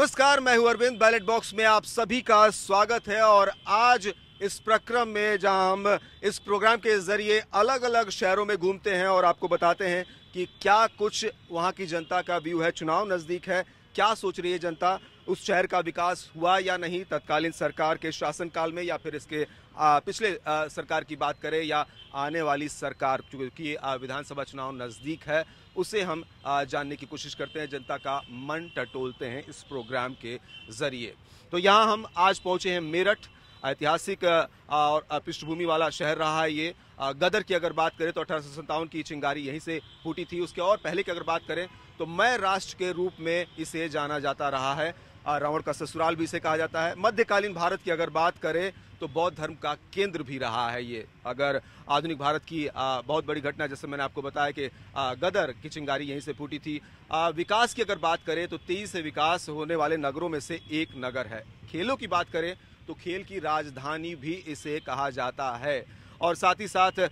नमस्कार मैं हूं अरविंद बैलेट बॉक्स में आप सभी का स्वागत है और आज इस प्रक्रम में जहां हम इस प्रोग्राम के जरिए अलग अलग शहरों में घूमते हैं और आपको बताते हैं कि क्या कुछ वहां की जनता का व्यू है चुनाव नज़दीक है क्या सोच रही है जनता उस शहर का विकास हुआ या नहीं तत्कालीन सरकार के शासनकाल में या फिर इसके पिछले सरकार की बात करें या आने वाली सरकार क्योंकि विधानसभा चुनाव नज़दीक है उसे हम जानने की कोशिश करते हैं जनता का मन टटोलते हैं इस प्रोग्राम के ज़रिए तो यहाँ हम आज पहुँचे हैं मेरठ ऐतिहासिक और पृष्ठभूमि वाला शहर रहा है ये गदर की अगर बात करें तो अठारह की चिंगारी यहीं से फूटी थी उसके और पहले की अगर बात करें तो मैं राष्ट्र के रूप में इसे जाना जाता रहा है रावण का ससुराल भी इसे कहा जाता है मध्यकालीन भारत की अगर बात करें तो बौद्ध धर्म का केंद्र भी रहा है ये अगर आधुनिक भारत की आ, बहुत बड़ी घटना जैसे मैंने आपको बताया कि आ, गदर की चिंगारी यहीं से फूटी थी आ, विकास की अगर बात करें तो तेजी से विकास होने वाले नगरों में से एक नगर है खेलों की बात करें तो खेल की राजधानी भी इसे कहा जाता है और साथ ही साथ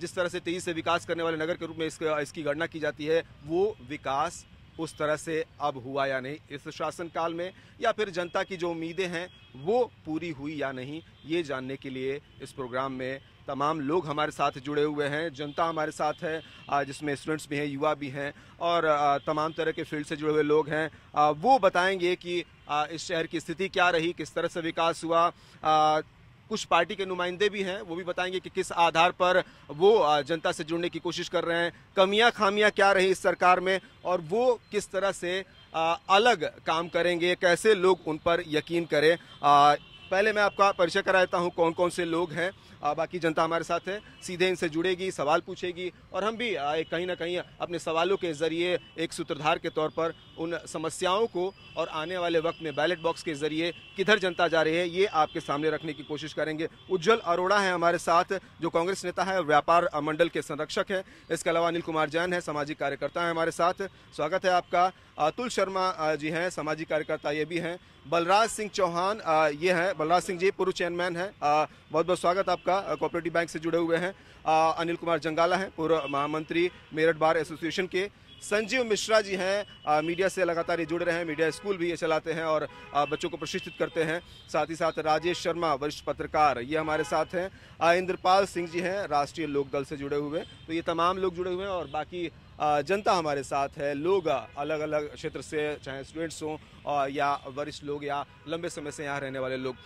जिस तरह से तेजी से विकास करने वाले नगर के रूप में इसकी गणना की जाती है वो विकास उस तरह से अब हुआ या नहीं इस शासनकाल में या फिर जनता की जो उम्मीदें हैं वो पूरी हुई या नहीं ये जानने के लिए इस प्रोग्राम में तमाम लोग हमारे साथ जुड़े हुए हैं जनता हमारे साथ है जिसमें स्टूडेंट्स भी हैं युवा भी हैं और तमाम तरह के फील्ड से जुड़े हुए लोग हैं वो बताएंगे कि इस शहर की स्थिति क्या रही किस तरह से विकास हुआ कुछ पार्टी के नुमाइंदे भी हैं वो भी बताएंगे कि किस आधार पर वो जनता से जुड़ने की कोशिश कर रहे हैं कमियां खामियां क्या रही इस सरकार में और वो किस तरह से अलग काम करेंगे कैसे लोग उन पर यकीन करें पहले मैं आपका परिचय करा देता हूँ कौन कौन से लोग हैं बाकी जनता हमारे साथ है सीधे इनसे जुड़ेगी सवाल पूछेगी और हम भी कहीं ना कहीं अपने सवालों के जरिए एक सूत्रधार के तौर पर उन समस्याओं को और आने वाले वक्त में बैलेट बॉक्स के जरिए किधर जनता जा रही है ये आपके सामने रखने की कोशिश करेंगे उज्जवल अरोड़ा है हमारे साथ जो कांग्रेस नेता है व्यापार मंडल के संरक्षक है इसके अलावा अनिल कुमार जैन है सामाजिक कार्यकर्ता है हमारे साथ स्वागत है आपका अतुल शर्मा जी हैं सामाजिक कार्यकर्ता ये भी हैं बलराज सिंह चौहान ये हैं बलराज सिंह जी पूर्व चेयरमैन है बहुत बहुत स्वागत आपका का कोऑपरेटिव बैंक से जुड़े हुए हैं अनिल कुमार जंगाला हैं पूर्व महामंत्री मेरठ बार एसोसिएशन के संजीव मिश्रा जी हैं मीडिया से लगातार ये जुड़ रहे हैं मीडिया स्कूल भी ये चलाते हैं और आ, बच्चों को प्रशिक्षित करते हैं साथ ही साथ राजेश शर्मा वरिष्ठ पत्रकार ये हमारे साथ हैं इंद्रपाल सिंह जी हैं राष्ट्रीय लोकदल से जुड़े हुए तो ये तमाम लोग जुड़े हुए हैं और बाकी जनता हमारे साथ है लोग अलग अलग क्षेत्र से चाहे स्टूडेंट्स हों या वरिष्ठ लोग या लंबे समय से यहाँ रहने वाले लोग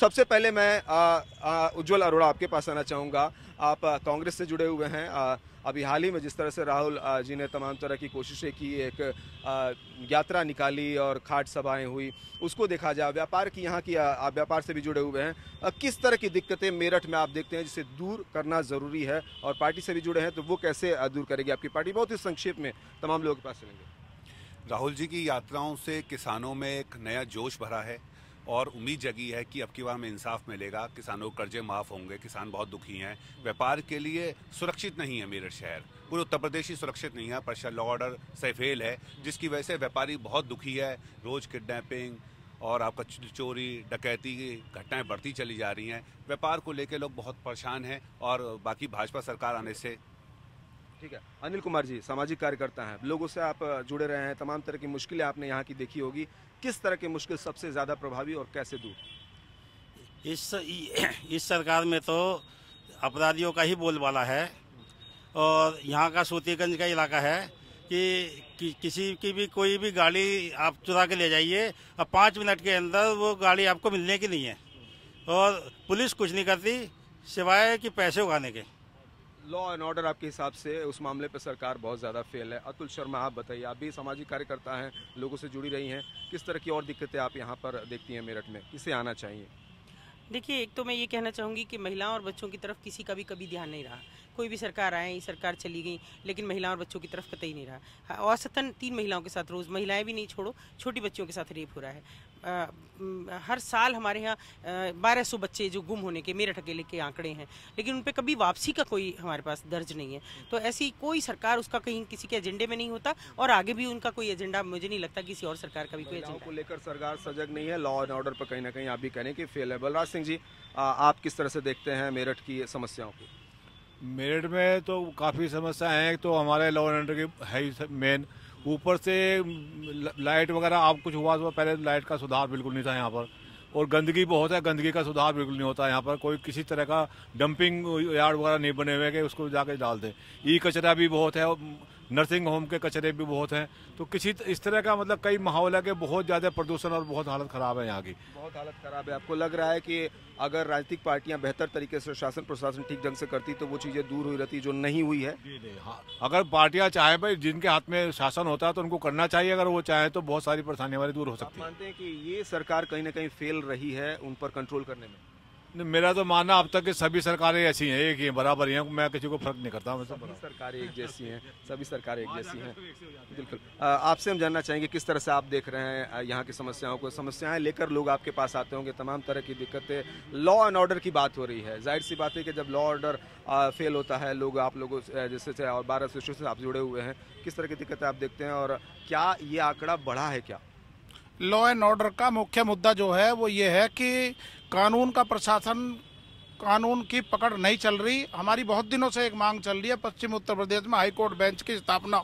सबसे पहले मैं उज्ज्वल अरोड़ा आपके पास आना चाहूँगा आप कांग्रेस से जुड़े हुए हैं अभी हाल ही में जिस तरह से राहुल जी ने तमाम तरह की कोशिशें की एक यात्रा निकाली और खाट सभाएं हुई उसको देखा जाए व्यापार की यहाँ की व्यापार से भी जुड़े हुए हैं किस तरह की दिक्कतें मेरठ में आप देखते हैं जिसे दूर करना ज़रूरी है और पार्टी से भी जुड़े हैं तो वो कैसे दूर करेगी आपकी पार्टी बहुत ही संक्षेप में तमाम लोगों के पास चलेंगे राहुल जी की यात्राओं से किसानों में एक नया जोश भरा है और उम्मीद जगी है कि अब की बार हमें इंसाफ मिलेगा किसानों को कर्जे माफ़ होंगे किसान बहुत दुखी हैं व्यापार के लिए सुरक्षित नहीं है मेरठ शहर पूरे उत्तर प्रदेश ही सुरक्षित नहीं है पर लॉ ऑर्डर सफेल है जिसकी वजह से व्यापारी बहुत दुखी है रोज़ किडनैपिंग और आपका चोरी डकैती की घटनाएं बढ़ती चली जा रही हैं व्यापार को लेकर लोग बहुत परेशान हैं और बाकी भाजपा सरकार आने से ठीक है अनिल कुमार जी सामाजिक कार्यकर्ता हैं लोगों से आप जुड़े रहे हैं तमाम तरह की मुश्किलें आपने यहाँ की देखी होगी किस तरह की मुश्किल सबसे ज़्यादा प्रभावी और कैसे दूर इस इस सरकार में तो अपराधियों का ही बोलबाला है और यहाँ का सूतीगंज का इलाका है कि, कि किसी की भी कोई भी गाड़ी आप चुरा के ले जाइए और पाँच मिनट के अंदर वो गाड़ी आपको मिलने की नहीं है और पुलिस कुछ नहीं करती सिवाय कि पैसे उगाने के लॉ एंड ऑर्डर आपके हिसाब से उस मामले पर सरकार बहुत ज़्यादा फेल है अतुल शर्मा आप बताइए आप भी सामाजिक कार्यकर्ता हैं लोगों से जुड़ी रही हैं किस तरह की और दिक्कतें आप यहाँ पर देखती हैं मेरठ में किसे आना चाहिए देखिए एक तो मैं ये कहना चाहूँगी कि महिलाओं और बच्चों की तरफ किसी का भी कभी ध्यान नहीं रहा कोई भी सरकार आए सरकार चली गई लेकिन महिलाओं और बच्चों की तरफ कतई नहीं रहा हाँ, औसतन तीन महिलाओं के साथ रोज़ महिलाएं भी नहीं छोड़ो छोटी बच्चियों के साथ रेप हो रहा है आ, हर साल हमारे यहाँ बारह सौ बच्चे जो गुम होने के मेरठ अकेले के आंकड़े हैं लेकिन उन पर कभी वापसी का कोई हमारे पास दर्ज नहीं है तो ऐसी कोई सरकार उसका कहीं किसी के एजेंडे में नहीं होता और आगे भी उनका कोई एजेंडा मुझे नहीं लगता किसी और सरकार का भी कोई एजेंडा को लेकर सरकार सजग नहीं है लॉ एंड ऑर्डर पर कहीं ना कहीं आप भी कहने की फेल है बलराज सिंह जी आप किस तरह से देखते हैं मेरठ की समस्याओं को मेरठ में तो काफ़ी समस्या है तो हमारे लॉ एंड ऑर्डर की है ही मेन ऊपर से लाइट वगैरह आप कुछ हुआ तो पहले लाइट का सुधार बिल्कुल नहीं था यहाँ पर और गंदगी बहुत है गंदगी का सुधार बिल्कुल नहीं होता है यहाँ पर कोई किसी तरह का डंपिंग यार्ड वगैरह नहीं बने हुए कि उसको जाके डाल दें ई कचरा भी बहुत है नर्सिंग होम के कचरे भी बहुत हैं तो किसी इस तरह का मतलब कई माहौल है कि बहुत ज़्यादा प्रदूषण और बहुत हालत ख़राब है यहाँ की बहुत हालत ख़राब है आपको लग रहा है कि अगर राजनीतिक पार्टियाँ बेहतर तरीके से शासन प्रशासन ठीक ढंग से करती तो वो चीज़ें दूर हुई रहती जो नहीं हुई है हाँ। अगर पार्टियाँ चाहे भाई जिनके हाथ में शासन होता है तो उनको करना चाहिए अगर वो चाहे तो बहुत सारी परेशानी हमारी दूर हो सकती है मानते हैं कि ये सरकार कहीं ना कहीं फेल रही है उन पर कंट्रोल करने में मेरा तो मानना अब तक कि सभी सरकारें ऐसी हैं एक ही हैं बराबर ही हैं मैं किसी को फर्क नहीं करता हूँ सरकारें एक जैसी हैं सभी सरकारें एक जैसी हैं बिल्कुल आपसे हम जानना चाहेंगे किस तरह से आप देख रहे हैं यहाँ की समस्याओं को समस्याएं लेकर लोग आपके पास आते होंगे तमाम तरह की दिक्कतें लॉ एंड ऑर्डर की बात हो रही है जाहिर सी बात है कि जब लॉ ऑर्डर फेल होता है लोग आप लोगों जैसे और बारह एसोसिएशन से आप जुड़े हुए हैं किस तरह की दिक्कतें आप देखते हैं और क्या ये आंकड़ा बढ़ा है क्या लॉ एंड ऑर्डर का मुख्य मुद्दा जो है वो ये है कि कानून का प्रशासन कानून की पकड़ नहीं चल रही हमारी बहुत दिनों से एक मांग चल रही है पश्चिम उत्तर प्रदेश में हाईकोर्ट बेंच की स्थापना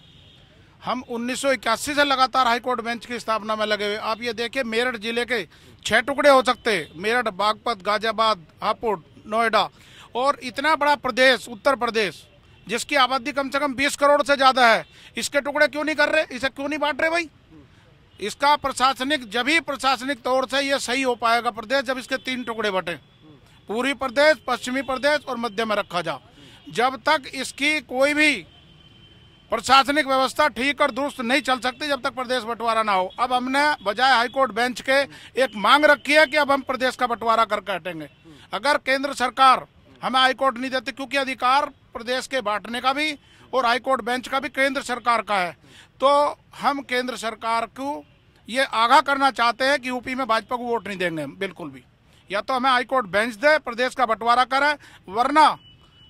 हम 1981 से लगातार हाईकोर्ट बेंच की स्थापना में लगे हुए आप ये देखिए मेरठ जिले के छह टुकड़े हो सकते मेरठ बागपत गाजियाबाद हापुड़ नोएडा और इतना बड़ा प्रदेश उत्तर प्रदेश जिसकी आबादी कम से कम 20 करोड़ से ज़्यादा है इसके टुकड़े क्यों नहीं कर रहे इसे क्यों नहीं बांट रहे भाई इसका प्रशासनिक जब ही प्रशासनिक तौर से ये सही हो पाएगा प्रदेश जब इसके तीन टुकड़े बटे पूरी प्रदेश पश्चिमी प्रदेश और मध्य में रखा जा जब तक इसकी कोई भी प्रशासनिक व्यवस्था ठीक और दुरुस्त नहीं चल सकती जब तक प्रदेश बंटवारा ना हो अब हमने बजाय हाईकोर्ट बेंच के एक मांग रखी है कि अब हम प्रदेश का बंटवारा करके हटेंगे अगर केंद्र सरकार हमें हाईकोर्ट नहीं देती क्योंकि अधिकार प्रदेश के बांटने का भी और हाईकोर्ट बेंच का भी केंद्र सरकार का है तो हम केंद्र सरकार को ये आगाह करना चाहते हैं कि यूपी में भाजपा को वोट नहीं देंगे बिल्कुल भी या तो हमें हाईकोर्ट बेंच दे प्रदेश का बंटवारा करे वरना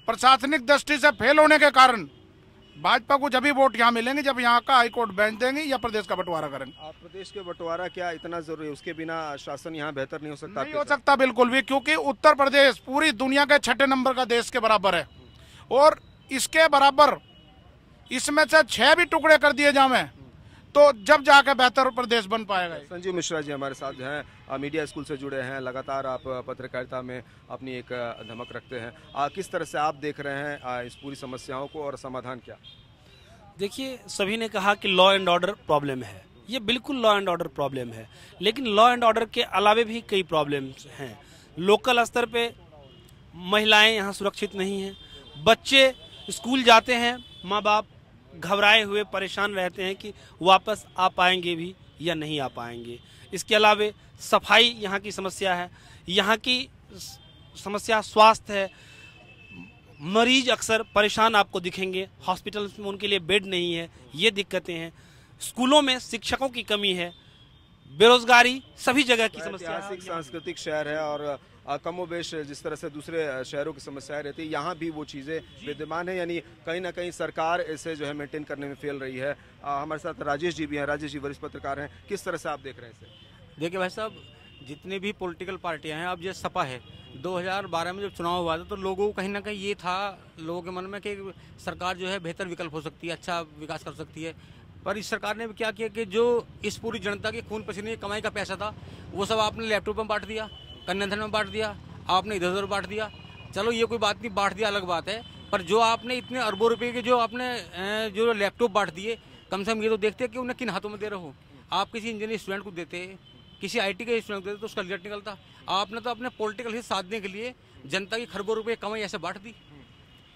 प्रशासनिक दृष्टि से फेल होने के कारण भाजपा को जब भी वोट यहाँ मिलेंगे जब यहाँ का हाईकोर्ट बेंच देंगे या प्रदेश का बंटवारा करेंगे आप प्रदेश के बंटवारा क्या इतना जरूरी है उसके बिना शासन यहाँ बेहतर नहीं हो सकता नहीं हो सकता बिल्कुल भी क्योंकि उत्तर प्रदेश पूरी दुनिया के छठे नंबर का देश के बराबर है और इसके बराबर इसमें से छह भी टुकड़े कर दिए जावे तो जब जाकर बेहतर प्रदेश बन पाएगा संजीव मिश्रा जी हमारे साथ हैं मीडिया स्कूल से जुड़े हैं लगातार आप पत्रकारिता में अपनी एक धमक रखते हैं आ, किस तरह से आप देख रहे हैं आ, इस पूरी समस्याओं को और समाधान क्या देखिए सभी ने कहा कि लॉ एंड ऑर्डर प्रॉब्लम है ये बिल्कुल लॉ एंड ऑर्डर प्रॉब्लम है लेकिन लॉ एंड ऑर्डर के अलावे भी कई प्रॉब्लम्स हैं लोकल स्तर पर महिलाएँ यहाँ सुरक्षित नहीं हैं बच्चे स्कूल जाते हैं माँ बाप घबराए हुए परेशान रहते हैं कि वापस आ पाएंगे भी या नहीं आ पाएंगे इसके अलावे सफाई यहाँ की समस्या है यहाँ की समस्या स्वास्थ्य है मरीज अक्सर परेशान आपको दिखेंगे हॉस्पिटल में उनके लिए बेड नहीं है ये दिक्कतें हैं स्कूलों में शिक्षकों की कमी है बेरोजगारी सभी जगह की समस्या सांस्कृतिक शहर है और कमो बेश जिस तरह से दूसरे शहरों की समस्याएं रहती है यहाँ भी वो चीज़ें विद्यमान है यानी कहीं ना कहीं सरकार इसे जो है मेंटेन करने में फेल रही है हमारे साथ राजेश जी भी हैं राजेश जी वरिष्ठ पत्रकार हैं किस तरह से आप देख रहे हैं इसे देखिए भाई साहब जितनी भी पॉलिटिकल पार्टियां हैं अब जैसे सपा है 2012 में जब चुनाव हुआ था तो लोगों को कहीं ना कहीं ये था लोगों के मन में कि सरकार जो है बेहतर विकल्प हो सकती है अच्छा विकास कर सकती है पर इस सरकार ने भी क्या किया कि जो इस पूरी जनता की खून पसीने कमाई का पैसा था वो सब आपने लैपटॉप में बांट दिया कन्याधन में बांट दिया आपने इधर उधर बांट दिया चलो ये कोई बात नहीं बांट दिया अलग बात है पर जो आपने इतने अरबों रुपए के जो आपने जो लैपटॉप बांट दिए कम से कम ये तो देखते हैं कि उन्हें किन हाथों में दे रहे हो आप किसी इंजीनियर स्टूडेंट को देते किसी आईटी के स्टूडेंट को देते तो उसका रिजल्ट निकलता आपने तो अपने पॉलिटिकल हित साधने के लिए जनता की खरबों रुपये कमाई ऐसे बांट दी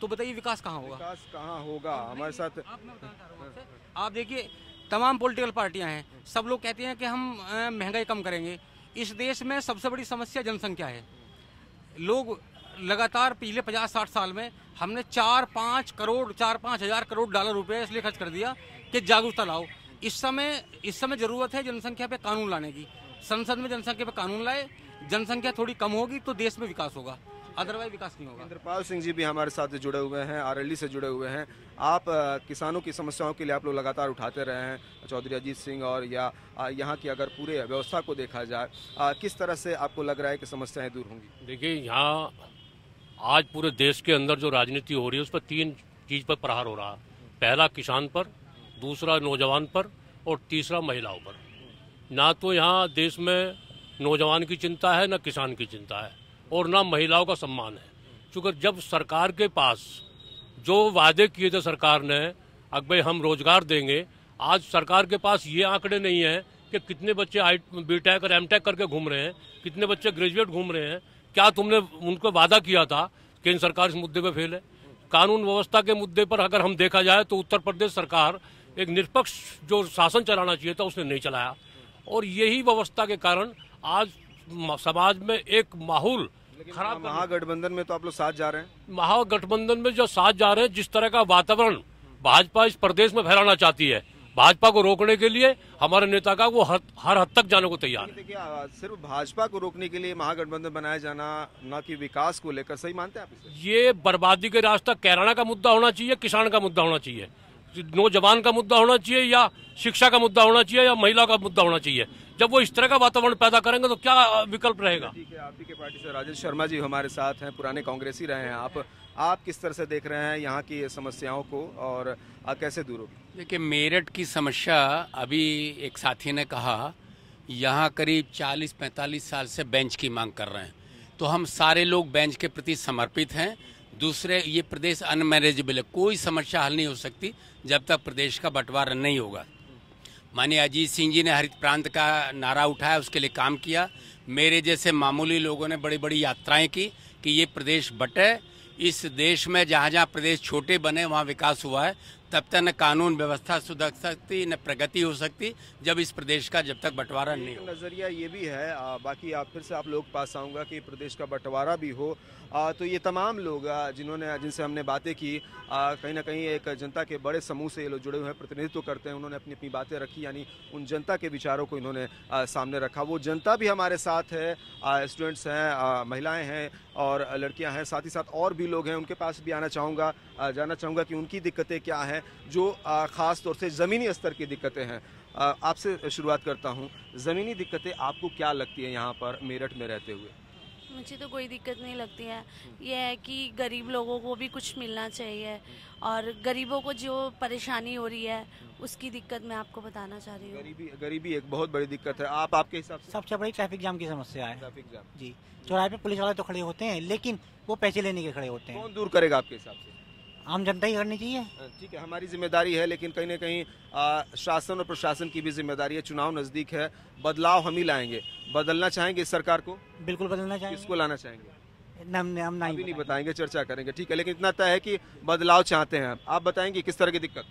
तो बताइए विकास कहाँ होगा विकास कहाँ होगा हमारे साथ आप देखिए तमाम पॉलिटिकल पार्टियां हैं सब लोग कहते हैं कि हम महंगाई कम करेंगे इस देश में सबसे बड़ी समस्या जनसंख्या है लोग लगातार पिछले पचास साठ साल में हमने चार पाँच करोड़ चार पाँच हज़ार करोड़ डॉलर रुपए इसलिए खर्च कर दिया कि जागरूकता लाओ इस समय इस समय ज़रूरत है जनसंख्या पे कानून लाने की संसद में जनसंख्या पे कानून लाए जनसंख्या थोड़ी कम होगी तो देश में विकास होगा अदरवाइज विकास नहीं होगा इंद्रपाल सिंह जी भी हमारे साथ जुड़े हुए हैं आरएलडी से जुड़े हुए हैं आप किसानों की समस्याओं के लिए आप लोग लगातार उठाते रहे हैं चौधरी अजीत सिंह और या यहाँ की अगर पूरे व्यवस्था को देखा जाए किस तरह से आपको लग रहा है कि समस्याएं दूर होंगी देखिए यहाँ आज पूरे देश के अंदर जो राजनीति हो रही है उस पर तीन चीज पर प्रहार हो रहा पहला किसान पर दूसरा नौजवान पर और तीसरा महिलाओं पर ना तो यहाँ देश में नौजवान की चिंता है ना किसान की चिंता है और ना महिलाओं का सम्मान है चूंकि जब सरकार के पास जो वादे किए थे सरकार ने अब भाई हम रोजगार देंगे आज सरकार के पास ये आंकड़े नहीं है कि कितने बच्चे आई बी टेक और एम टेक करके घूम रहे हैं कितने बच्चे ग्रेजुएट घूम रहे हैं क्या तुमने उनको वादा किया था केंद्र सरकार इस मुद्दे पर फेल है कानून व्यवस्था के मुद्दे पर अगर हम देखा जाए तो उत्तर प्रदेश सरकार एक निष्पक्ष जो शासन चलाना चाहिए था उसने नहीं चलाया और यही व्यवस्था के कारण आज समाज में एक माहौल खराब महागठबंधन में तो आप लोग साथ जा रहे हैं महागठबंधन में जो साथ जा रहे हैं जिस तरह का वातावरण भाजपा इस प्रदेश में फैलाना चाहती है भाजपा को रोकने के लिए हमारे नेता का वो हर हर हद तक जाने को तैयार है सिर्फ भाजपा को रोकने के लिए महागठबंधन बनाया जाना न कि विकास को लेकर सही मानते हैं आप इसे? ये बर्बादी के रास्ता कैराना का मुद्दा होना चाहिए किसान का मुद्दा होना चाहिए नौजवान का मुद्दा होना चाहिए या शिक्षा का मुद्दा होना चाहिए या महिला का मुद्दा होना चाहिए जब वो इस तरह का वातावरण पैदा करेंगे तो क्या विकल्प रहेगा ठीक है आप के पार्टी से राजेश शर्मा जी हमारे साथ हैं पुराने कांग्रेसी रहे हैं आप आप किस तरह से देख रहे हैं यहाँ की समस्याओं को और कैसे दूर होगी देखिए मेरठ की समस्या अभी एक साथी ने कहा यहाँ करीब 40-45 साल से बेंच की मांग कर रहे हैं तो हम सारे लोग बेंच के प्रति समर्पित हैं दूसरे ये प्रदेश अनमैनेजेबल है कोई समस्या हल नहीं हो सकती जब तक प्रदेश का बंटवारा नहीं होगा माननीय अजीत सिंह जी ने हरित प्रांत का नारा उठाया उसके लिए काम किया मेरे जैसे मामूली लोगों ने बड़ी बड़ी यात्राएं की कि ये प्रदेश बटे इस देश में जहाँ जहाँ प्रदेश छोटे बने वहाँ विकास हुआ है तब तक न कानून व्यवस्था सुधर सकती न प्रगति हो सकती जब इस प्रदेश का जब तक बंटवारा नहीं हो नज़रिया ये भी है आ, बाकी आप फिर से आप लोग पास आऊँगा कि प्रदेश का बंटवारा भी हो आ, तो ये तमाम लोग जिन्होंने जिनसे हमने बातें की कहीं ना कहीं एक जनता के बड़े समूह से ये लोग जुड़े हुए हैं प्रतिनिधित्व करते हैं उन्होंने अपनी अपनी बातें रखी यानी उन जनता के विचारों को इन्होंने सामने रखा वो जनता भी हमारे साथ है स्टूडेंट्स हैं महिलाएँ हैं और लड़कियाँ हैं साथ ही साथ और भी लोग हैं उनके पास भी आना चाहूँगा जानना चाहूँगा कि उनकी दिक्कतें क्या हैं जो ख़ास तौर से ज़मीनी स्तर की दिक्कतें हैं आपसे शुरुआत करता हूँ ज़मीनी दिक्कतें आपको क्या लगती है यहाँ पर मेरठ में रहते हुए मुझे तो कोई दिक्कत नहीं लगती है यह है कि गरीब लोगों को भी कुछ मिलना चाहिए और गरीबों को जो परेशानी हो रही है उसकी दिक्कत मैं आपको बताना चाह रही हूँ गरीबी गरीबी एक बहुत बड़ी दिक्कत है आप आपके हिसाब से सबसे बड़ी ट्रैफिक जाम की समस्या है ट्रैफिक जाम जी चौराहे पे पुलिस वाले तो खड़े होते हैं लेकिन वो पैसे लेने के खड़े होते हैं कौन दूर करेगा आपके हिसाब से आम जनता ही करनी चाहिए हाँ, ठीक है हमारी जिम्मेदारी है लेकिन कहीं ना कहीं शासन और प्रशासन की भी जिम्मेदारी है चुनाव नज़दीक है बदलाव हम ही लाएंगे बदलना चाहेंगे इस सरकार को बिल्कुल बदलना चाहेंगे इसको लाना चाहेंगे हम नहीं, नहीं बताएंगे चर्चा करेंगे ठीक है लेकिन इतना तय है कि बदलाव चाहते हैं आप बताएंगे किस तरह की दिक्कत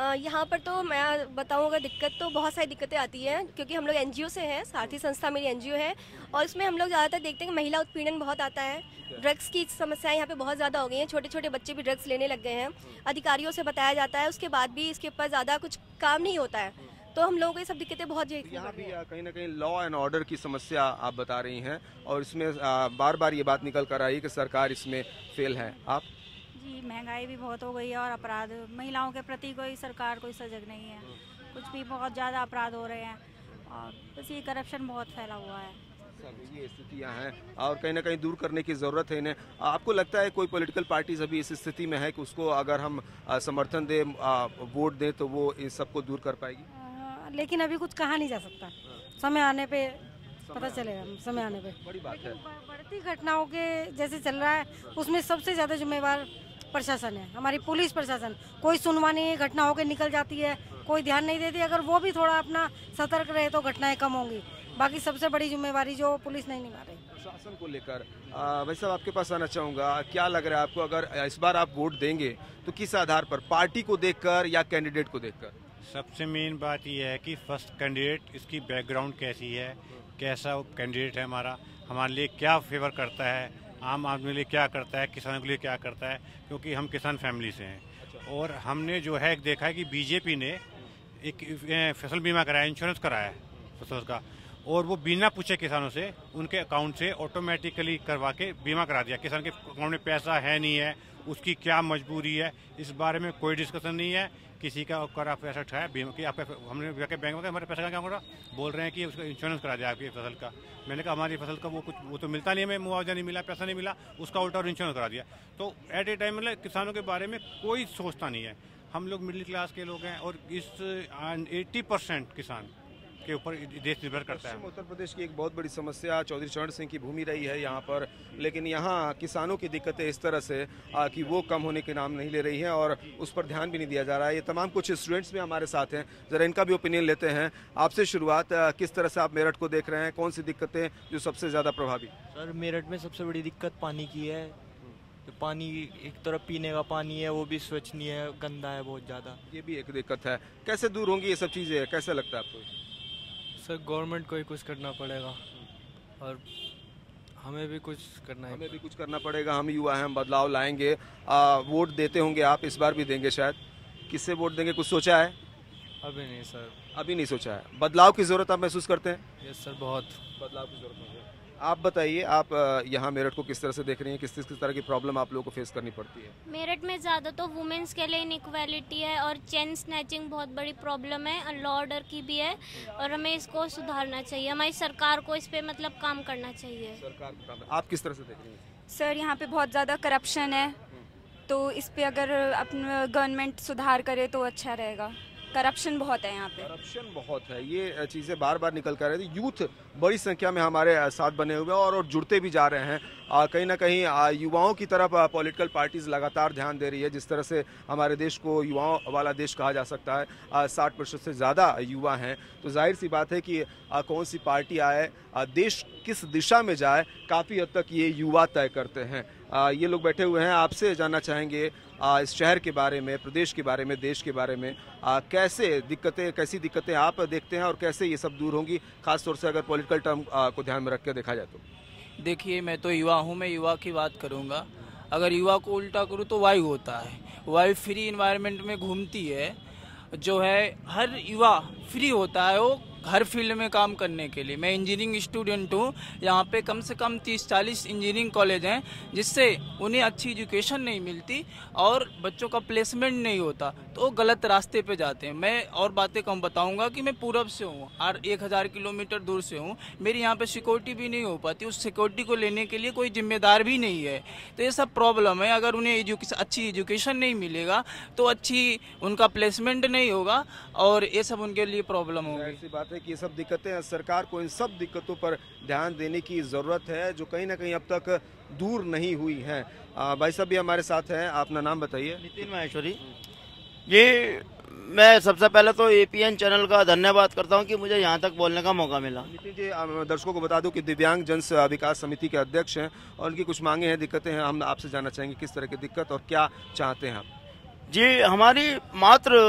यहाँ पर तो मैं बताऊँ अगर दिक्कत तो बहुत सारी दिक्कतें आती हैं क्योंकि हम लोग एनजीओ से हैं सारथी संस्था मेरी एनजीओ है और इसमें हम लोग ज़्यादातर देखते हैं कि महिला उत्पीड़न बहुत आता है ड्रग्स की समस्याएं यहाँ पे बहुत ज़्यादा हो गई हैं छोटे छोटे बच्चे भी ड्रग्स लेने लग गए हैं हम्म। अधिकारियों से बताया जाता है उसके बाद भी इसके ऊपर ज़्यादा कुछ काम नहीं होता है हम्म। तो हम लोगों को ये सब दिक्कतें बहुत जी तो पड़ कहीं ना कहीं लॉ एंड ऑर्डर की समस्या आप बता रही हैं और इसमें बार बार ये बात निकल कर आई कि सरकार इसमें फेल है आप कि महंगाई भी बहुत हो गई है और अपराध महिलाओं के प्रति कोई सरकार कोई सजग नहीं है कुछ भी बहुत ज़्यादा अपराध हो रहे हैं और बस ये करप्शन बहुत फैला हुआ है ये स्थितियाँ हैं और कहीं ना कहीं दूर करने की ज़रूरत है इन्हें आपको लगता है कोई पॉलिटिकल पार्टीज अभी इस स्थिति में है कि उसको अगर हम समर्थन दें वोट दें तो वो इन सबको दूर कर पाएगी लेकिन अभी कुछ कहा नहीं जा सकता समय आने पे पता चलेगा समय आने पे बड़ी बात है बढ़ती घटनाओं के जैसे चल रहा है उसमें सबसे ज़्यादा जिम्मेवार प्रशासन है हमारी पुलिस प्रशासन कोई सुनवाई नहीं घटना होकर निकल जाती है कोई ध्यान नहीं देती अगर वो भी थोड़ा अपना सतर्क रहे तो घटनाएं कम होंगी बाकी सबसे बड़ी जिम्मेवारी जो पुलिस नहीं निभा रही प्रशासन को लेकर भाई साहब आपके पास आना चाहूँगा क्या लग रहा है आपको अगर इस बार आप वोट देंगे तो किस आधार पर पार्टी को कर या कैंडिडेट को कर सबसे मेन बात यह है कि फर्स्ट कैंडिडेट इसकी बैकग्राउंड कैसी है कैसा कैंडिडेट है हमारा हमारे लिए क्या फेवर करता है आम आदमी के लिए क्या करता है किसानों के लिए क्या करता है क्योंकि हम किसान फैमिली से हैं अच्छा। और हमने जो है देखा है कि बीजेपी ने एक फसल बीमा कराया इंश्योरेंस कराया फसलों का और वो बिना पूछे किसानों से उनके अकाउंट से ऑटोमेटिकली करवा के बीमा करा दिया किसान के अकाउंट में पैसा है नहीं है उसकी क्या मजबूरी है इस बारे में कोई डिस्कशन नहीं है किसी का करा पैसा उठाया बीमा कि आप हमने जाके बैंक में हमारे पैसा का क्या रहा बोल रहे हैं कि उसका इंश्योरेंस करा दिया आपकी फसल का मैंने कहा हमारी फसल का वो कुछ वो तो मिलता नहीं हमें मुआवजा नहीं मिला पैसा नहीं मिला उसका उल्टा और इंश्योरेंस करा दिया तो एट ए टाइम मतलब किसानों के बारे में कोई सोचता नहीं है हम लोग मिडिल क्लास के लोग हैं और इस एट्टी परसेंट किसान के ऊपर देश निर्भर करता है उत्तर प्रदेश की एक बहुत बड़ी समस्या चौधरी चरण सिंह की भूमि रही है यहाँ पर लेकिन यहाँ किसानों की दिक्कतें इस तरह से कि वो कम होने के नाम नहीं ले रही हैं और उस पर ध्यान भी नहीं दिया जा रहा है ये तमाम कुछ स्टूडेंट्स भी हमारे साथ हैं ज़रा इनका भी ओपिनियन लेते हैं आपसे शुरुआत किस तरह से आप मेरठ को देख रहे हैं कौन सी दिक्कतें जो सबसे ज़्यादा प्रभावी सर मेरठ में सबसे बड़ी दिक्कत पानी की है तो पानी एक तरफ पीने का पानी है वो भी स्वच्छ नहीं है गंदा है बहुत ज़्यादा ये भी एक दिक्कत है कैसे दूर होंगी ये सब चीज़ें कैसा लगता है आपको सर गवर्नमेंट को ही कुछ करना पड़ेगा और हमें भी कुछ करना है हमें भी कुछ करना पड़ेगा हम युवा हैं हम बदलाव लाएंगे आ, वोट देते होंगे आप इस बार भी देंगे शायद किससे वोट देंगे कुछ सोचा है अभी नहीं सर अभी नहीं सोचा है बदलाव की ज़रूरत आप महसूस करते हैं यस सर बहुत बदलाव की ज़रूरत आप बताइए आप यहाँ मेरठ को किस तरह से देख रही हैं किस किस तरह की प्रॉब्लम आप लोगों को फेस करनी पड़ती है मेरठ में ज़्यादा तो वुमेंस के लिए इनक्वालिटी है और चैन स्नैचिंग बहुत बड़ी प्रॉब्लम है लॉ ऑर्डर की भी है और हमें इसको सुधारना चाहिए हमारी सरकार को इस पर मतलब काम करना चाहिए सरकार आप किस तरह से देख रही हैं सर यहाँ पे बहुत ज़्यादा करप्शन है तो इस पर अगर अपना गवर्नमेंट सुधार करे तो अच्छा रहेगा करप्शन बहुत है यहाँ पे करप्शन बहुत है ये चीज़ें बार बार निकल कर रहे थी यूथ बड़ी संख्या में हमारे साथ बने हुए और, और जुड़ते भी जा रहे हैं कहीं ना कहीं युवाओं की तरफ पॉलिटिकल पार्टीज लगातार ध्यान दे रही है जिस तरह से हमारे देश को युवाओं वाला देश कहा जा सकता है साठ प्रतिशत से ज़्यादा युवा हैं तो जाहिर सी बात है कि कौन सी पार्टी आए देश किस दिशा में जाए काफ़ी हद तक ये युवा तय करते हैं ये लोग बैठे हुए हैं आपसे जानना चाहेंगे इस शहर के बारे में प्रदेश के बारे में देश के बारे में कैसे दिक्कतें कैसी दिक्कतें आप देखते हैं और कैसे ये सब दूर होंगी खासतौर से अगर पॉलिटिकल टर्म को ध्यान में रख के देखा जाए तो देखिए मैं तो युवा हूँ मैं युवा की बात करूँगा अगर युवा को उल्टा करूँ तो वायु होता है वायु फ्री इन्वायरमेंट में घूमती है जो है हर युवा फ्री होता है वो हर फील्ड में काम करने के लिए मैं इंजीनियरिंग स्टूडेंट हूँ यहाँ पे कम से कम तीस चालीस इंजीनियरिंग कॉलेज हैं जिससे उन्हें अच्छी एजुकेशन नहीं मिलती और बच्चों का प्लेसमेंट नहीं होता तो गलत रास्ते पे जाते हैं मैं और बातें कम बताऊँगा कि मैं पूरब से हूँ और एक हज़ार किलोमीटर दूर से हूँ मेरी यहाँ पर सिक्योरिटी भी नहीं हो पाती उस सिक्योरिटी को लेने के लिए कोई जिम्मेदार भी नहीं है तो ये सब प्रॉब्लम है अगर उन्हें अच्छी एजुकेशन नहीं मिलेगा तो अच्छी उनका प्लेसमेंट नहीं होगा और ये सब उनके लिए प्रॉब्लम होगी ऐसी हैं कि ये सब दिक्कतें हैं सरकार को इन सब दिक्कतों पर ध्यान देने की ज़रूरत है जो कहीं ना कहीं अब तक दूर नहीं हुई हैं भाई साहब भी हमारे साथ हैं अपना नाम बताइए नितिन माहेश्वरी जी मैं सबसे पहले तो एपीएन चैनल का धन्यवाद करता हूं कि मुझे यहां तक बोलने का मौका मिला नितिन जी दर्शकों को बता दूं कि दिव्यांग जन विकास समिति के अध्यक्ष हैं और उनकी कुछ मांगे हैं दिक्कतें हैं हम आपसे जानना चाहेंगे किस तरह की दिक्कत और क्या चाहते हैं आप जी हमारी मात्र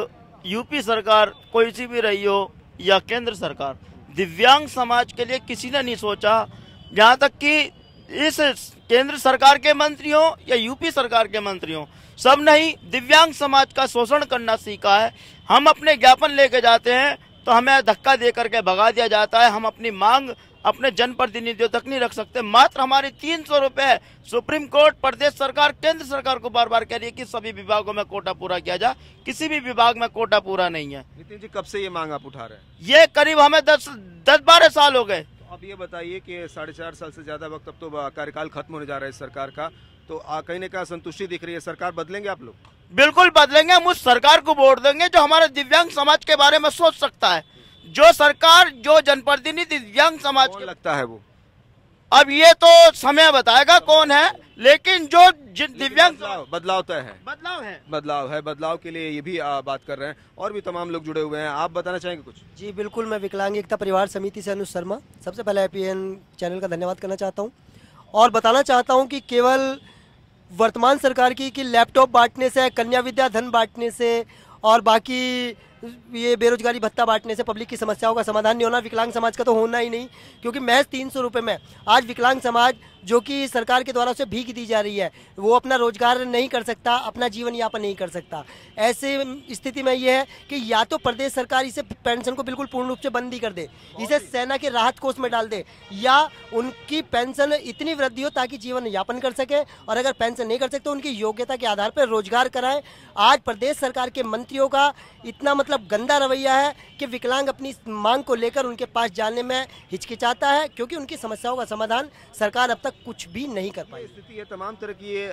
यूपी सरकार कोई सी भी रही हो या केंद्र सरकार दिव्यांग समाज के लिए किसी ने नहीं सोचा यहाँ तक कि इस केंद्र सरकार के मंत्रियों या यूपी सरकार के मंत्रियों सब नहीं दिव्यांग समाज का शोषण करना सीखा है हम अपने ज्ञापन लेके जाते हैं तो हमें धक्का दे करके भगा दिया जाता है हम अपनी मांग अपने जनप्रतिनिधियों तक नहीं रख सकते मात्र हमारे तीन सौ सुप्रीम कोर्ट प्रदेश सरकार केंद्र सरकार को बार बार कह रही है कि सभी विभागों में कोटा पूरा किया जाए किसी भी विभाग में कोटा पूरा नहीं है नितिन जी कब से ये मांग आप उठा रहे हैं ये करीब हमें दस दस बारह साल हो गए तो अब ये बताइए कि साढ़े चार साल से ज्यादा वक्त अब तो कार्यकाल खत्म होने जा रहा है सरकार का तो कहीं ना कहीं संतुष्टि दिख रही है सरकार बदलेंगे आप लोग बिल्कुल बदलेंगे हम उस सरकार को वोट देंगे जो हमारे दिव्यांग समाज के बारे में सोच सकता है जो सरकार जो जनप्रतिनिधि यंग समाज को लगता है वो अब ये तो समय बताएगा कौन है लेकिन जो दिव्यांग बदलाव बदलाव तो है बदलाव है बदलाव है बदलाव के लिए ये भी आ, बात कर रहे हैं और भी तमाम लोग जुड़े हुए हैं आप बताना चाहेंगे कुछ जी बिल्कुल मैं विकलांग एकता परिवार समिति से अनुज शर्मा सबसे पहले एपीएन चैनल का धन्यवाद करना चाहता हूँ और बताना चाहता हूँ कि केवल वर्तमान सरकार की कि लैपटॉप बांटने से कन्या विद्या धन बांटने से और बाकी ये बेरोजगारी भत्ता बांटने से पब्लिक की समस्याओं का समाधान नहीं होना विकलांग समाज का तो होना ही नहीं क्योंकि महज तीन सौ रुपये में आज विकलांग समाज जो कि सरकार के द्वारा उसे भीख दी जा रही है वो अपना रोजगार नहीं कर सकता अपना जीवन यापन नहीं कर सकता ऐसे स्थिति में यह है कि या तो प्रदेश सरकार इसे पेंशन को बिल्कुल पूर्ण रूप से बंद ही कर दे इसे सेना के राहत कोष में डाल दे या उनकी पेंशन इतनी वृद्धि हो ताकि जीवन यापन कर सके और अगर पेंशन नहीं कर सकते तो उनकी योग्यता के आधार पर रोजगार कराएं आज प्रदेश सरकार के मंत्रियों का इतना मतलब तरफ मतलब गंदा रवैया है कि विकलांग अपनी मांग को लेकर उनके पास जाने में हिचकिचाता है क्योंकि उनकी समस्याओं का समाधान सरकार अब तक कुछ भी नहीं कर पाई स्थिति है तमाम तरह की ये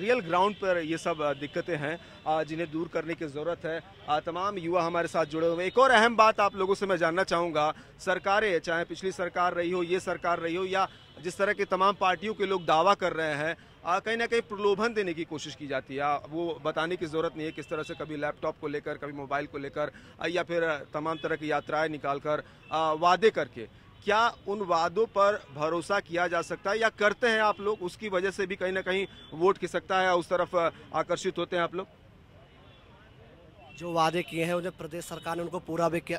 रियल ग्राउंड पर ये सब दिक्कतें हैं जिन्हें दूर करने की ज़रूरत है तमाम युवा हमारे साथ जुड़े हुए एक और अहम बात आप लोगों से मैं जानना चाहूँगा सरकारें चाहे पिछली सरकार रही हो ये सरकार रही हो या जिस तरह के तमाम पार्टियों के लोग दावा कर रहे हैं कहीं ना कहीं प्रलोभन देने की कोशिश की जाती है वो बताने की ज़रूरत नहीं है किस तरह से कभी लैपटॉप को लेकर कभी मोबाइल को लेकर या फिर तमाम तरह की यात्राएं निकाल कर वादे करके क्या उन वादों पर भरोसा किया जा सकता है या करते हैं आप लोग उसकी वजह से भी कहीं ना कहीं वोट खिसकता है उस तरफ आकर्षित होते हैं आप लोग जो वादे किए हैं उन्हें प्रदेश सरकार ने उनको पूरा भी किया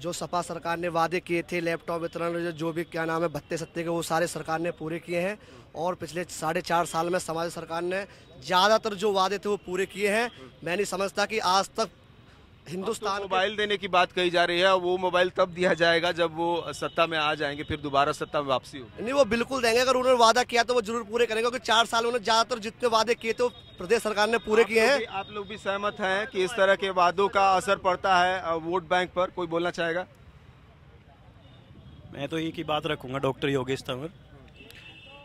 जो सपा सरकार ने वादे किए थे लैपटॉप वितरण जो भी क्या नाम है भत्ते सत्ते के वो सारे सरकार ने पूरे किए हैं और पिछले साढ़े चार साल में समाज सरकार ने ज़्यादातर जो वादे थे वो पूरे किए हैं मैं नहीं समझता कि आज तक हिंदुस्तान तो मोबाइल देने की बात कही जा रही है वो मोबाइल तब दिया जाएगा जब वो सत्ता में आ जाएंगे फिर दोबारा सत्ता में वापसी हो नहीं वो बिल्कुल देंगे अगर उन्होंने वादा किया तो वो जरूर पूरे करेंगे क्योंकि चार साल उन्होंने ज्यादातर जितने वादे किए थे प्रदेश सरकार ने पूरे किए हैं आप लोग भी सहमत है कि इस तरह के वादों का असर पड़ता है वोट बैंक पर कोई बोलना चाहेगा मैं तो एक ही बात रखूंगा डॉक्टर योगेश तंवर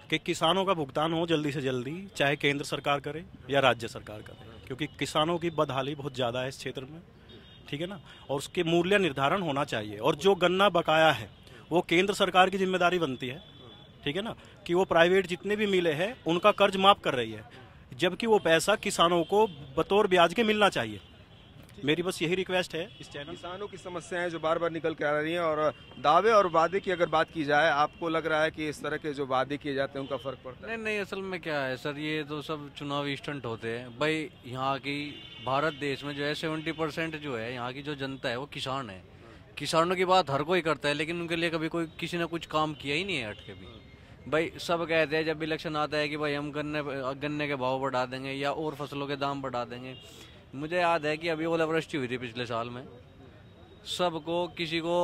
कि किसानों का भुगतान हो जल्दी से जल्दी चाहे केंद्र सरकार करे या राज्य सरकार करे क्योंकि किसानों की बदहाली बहुत ज़्यादा है इस क्षेत्र में ठीक है ना और उसके मूल्य निर्धारण होना चाहिए और जो गन्ना बकाया है वो केंद्र सरकार की जिम्मेदारी बनती है ठीक है ना कि वो प्राइवेट जितने भी मिले हैं उनका कर्ज माफ कर रही है जबकि वो पैसा किसानों को बतौर ब्याज के मिलना चाहिए मेरी बस यही रिक्वेस्ट है इस चैनल किसानों की समस्याएं जो बार बार निकल के आ रही हैं और दावे और वादे की अगर बात की जाए आपको लग रहा है कि इस तरह के जो वादे किए जाते हैं उनका फर्क पड़ता है नहीं नहीं असल में क्या है सर ये तो सब चुनावी स्टंट होते हैं भाई यहाँ की भारत देश में जो है सेवेंटी परसेंट जो है यहाँ की जो जनता है वो किसान है किसानों की बात हर कोई करता है लेकिन उनके लिए कभी कोई किसी ने कुछ काम किया ही नहीं है हट के भी भाई सब कहते हैं जब इलेक्शन आता है कि भाई हम गन्ने गन्ने के भाव बढ़ा देंगे या और फसलों के दाम बढ़ा देंगे मुझे याद है कि अभी ओलावृष्टि हुई थी पिछले साल में सबको किसी को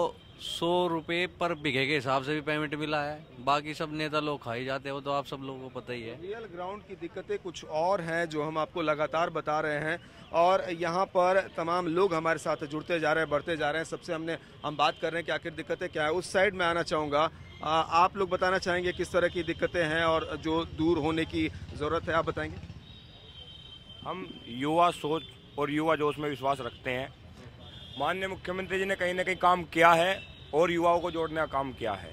सौ रुपये पर बीघे के हिसाब से भी पेमेंट मिला है बाकी सब नेता लोग खाई जाते हो तो आप सब लोगों को पता ही है रियल ग्राउंड की दिक्कतें कुछ और हैं जो हम आपको लगातार बता रहे हैं और यहाँ पर तमाम लोग हमारे साथ जुड़ते जा रहे हैं बढ़ते जा रहे हैं सबसे हमने हम बात कर रहे हैं कि आखिर दिक्कतें क्या है उस साइड में आना चाहूँगा आप लोग बताना चाहेंगे किस तरह की दिक्कतें हैं और जो दूर होने की ज़रूरत है आप बताएंगे हम युवा सोच और युवा जोश में विश्वास रखते हैं माननीय मुख्यमंत्री जी ने कहीं ना कहीं काम किया है और युवाओं को जोड़ने का काम किया है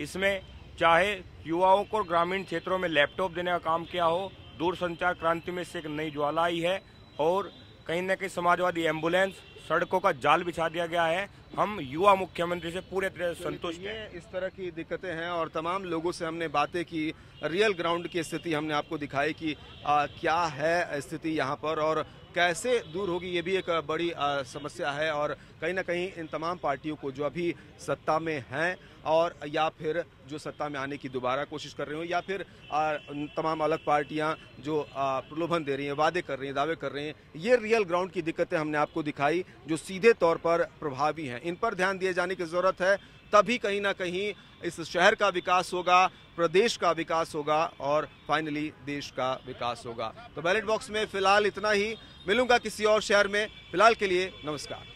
इसमें चाहे युवाओं को ग्रामीण क्षेत्रों में लैपटॉप देने का काम किया हो दूरसंचार क्रांति में से एक नई ज्वाला आई है और कहीं ना कहीं समाजवादी एम्बुलेंस सड़कों का जाल बिछा दिया गया है हम युवा मुख्यमंत्री से पूरे तरह संतुष्ट हैं इस तरह की दिक्कतें हैं और तमाम लोगों से हमने बातें की रियल ग्राउंड की स्थिति हमने आपको दिखाई कि आ, क्या है स्थिति यहाँ पर और कैसे दूर होगी ये भी एक बड़ी आ, समस्या है और कहीं ना कहीं इन तमाम पार्टियों को जो अभी सत्ता में हैं और या फिर जो सत्ता में आने की दोबारा कोशिश कर रही हो या फिर आ, तमाम अलग पार्टियां जो प्रलोभन दे रही हैं वादे कर रही हैं दावे कर रही हैं ये रियल ग्राउंड की दिक्कतें हमने आपको दिखाई जो सीधे तौर पर प्रभावी हैं इन पर ध्यान दिए जाने की ज़रूरत है तभी कहीं ना कहीं इस शहर का विकास होगा प्रदेश का विकास होगा और फाइनली देश का विकास होगा तो बैलेट बॉक्स में फिलहाल इतना ही मिलूंगा किसी और शहर में फिलहाल के लिए नमस्कार